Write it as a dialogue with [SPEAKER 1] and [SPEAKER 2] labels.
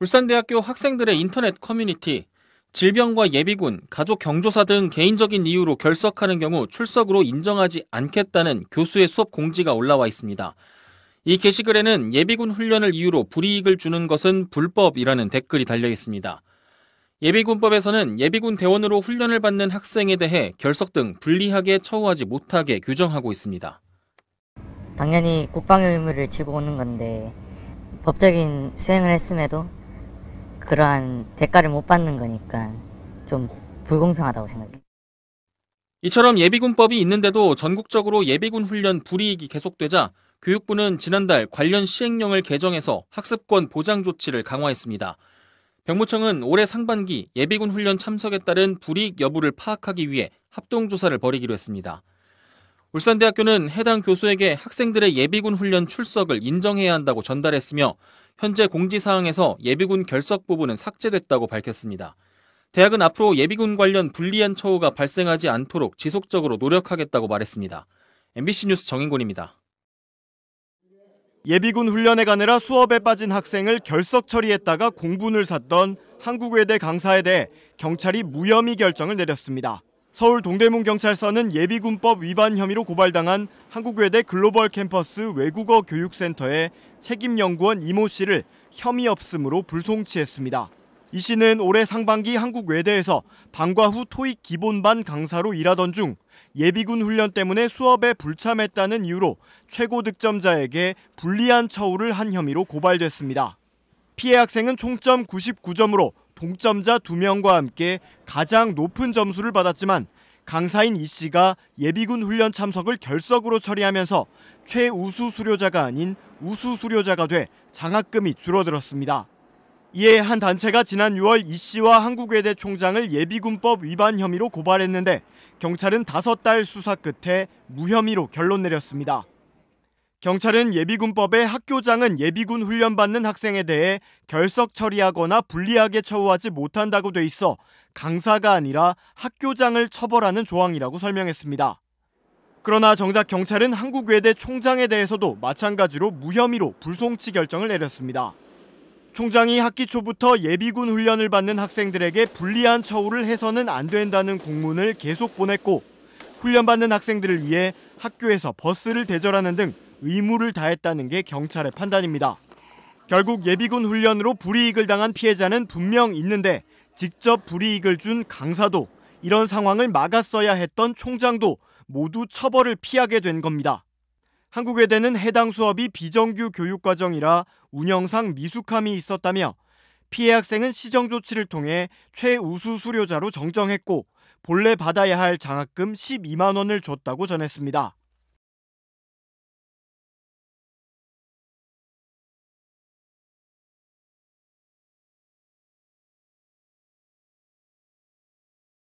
[SPEAKER 1] 울산대학교 학생들의 인터넷 커뮤니티, 질병과 예비군, 가족 경조사 등 개인적인 이유로 결석하는 경우 출석으로 인정하지 않겠다는 교수의 수업 공지가 올라와 있습니다. 이 게시글에는 예비군 훈련을 이유로 불이익을 주는 것은 불법이라는 댓글이 달려 있습니다. 예비군법에서는 예비군 대원으로 훈련을 받는 학생에 대해 결석 등 불리하게 처우하지 못하게 규정하고 있습니다. 당연히 국방의 의무를 지고 오는 건데 법적인 수행을 했음에도 그러한 대가를 못 받는 거니까 좀 불공평하다고 생각해요. 이처럼 예비군법이 있는데도 전국적으로 예비군 훈련 불이익이 계속되자 교육부는 지난달 관련 시행령을 개정해서 학습권 보장 조치를 강화했습니다. 병무청은 올해 상반기 예비군 훈련 참석에 따른 불이익 여부를 파악하기 위해 합동조사를 벌이기로 했습니다. 울산대학교는 해당 교수에게 학생들의 예비군 훈련 출석을 인정해야 한다고 전달했으며 현재 공지사항에서 예비군 결석 부분은 삭제됐다고 밝혔습니다. 대학은 앞으로 예비군 관련 불리한 처우가 발생하지 않도록 지속적으로 노력하겠다고 말했습니다. MBC 뉴스
[SPEAKER 2] 정인곤입니다. 예비군 훈련에 가느라 수업에 빠진 학생을 결석 처리했다가 공분을 샀던 한국외대 강사에 대해 경찰이 무혐의 결정을 내렸습니다. 서울 동대문경찰서는 예비군법 위반 혐의로 고발당한 한국외대 글로벌 캠퍼스 외국어 교육센터의 책임연구원 이모 씨를 혐의 없음으로 불송치했습니다. 이 씨는 올해 상반기 한국외대에서 방과 후 토익 기본반 강사로 일하던 중 예비군 훈련 때문에 수업에 불참했다는 이유로 최고 득점자에게 불리한 처우를 한 혐의로 고발됐습니다. 피해 학생은 총점 99점으로 동점자 두명과 함께 가장 높은 점수를 받았지만 강사인 이 씨가 예비군 훈련 참석을 결석으로 처리하면서 최우수 수료자가 아닌 우수 수료자가 돼 장학금이 줄어들었습니다. 이에 한 단체가 지난 6월 이 씨와 한국외대 총장을 예비군법 위반 혐의로 고발했는데 경찰은 다섯 달 수사 끝에 무혐의로 결론 내렸습니다. 경찰은 예비군법에 학교장은 예비군 훈련받는 학생에 대해 결석 처리하거나 불리하게 처우하지 못한다고 돼 있어 강사가 아니라 학교장을 처벌하는 조항이라고 설명했습니다. 그러나 정작 경찰은 한국외대 총장에 대해서도 마찬가지로 무혐의로 불송치 결정을 내렸습니다. 총장이 학기 초부터 예비군 훈련을 받는 학생들에게 불리한 처우를 해서는 안 된다는 공문을 계속 보냈고 훈련받는 학생들을 위해 학교에서 버스를 대절하는 등 의무를 다했다는 게 경찰의 판단입니다. 결국 예비군 훈련으로 불이익을 당한 피해자는 분명 있는데 직접 불이익을 준 강사도 이런 상황을 막았어야 했던 총장도 모두 처벌을 피하게 된 겁니다. 한국외대는 해당 수업이 비정규 교육과정이라 운영상 미숙함이 있었다며 피해 학생은 시정 조치를 통해 최우수 수료자로 정정했고 본래 받아야 할 장학금 12만 원을 줬다고 전했습니다.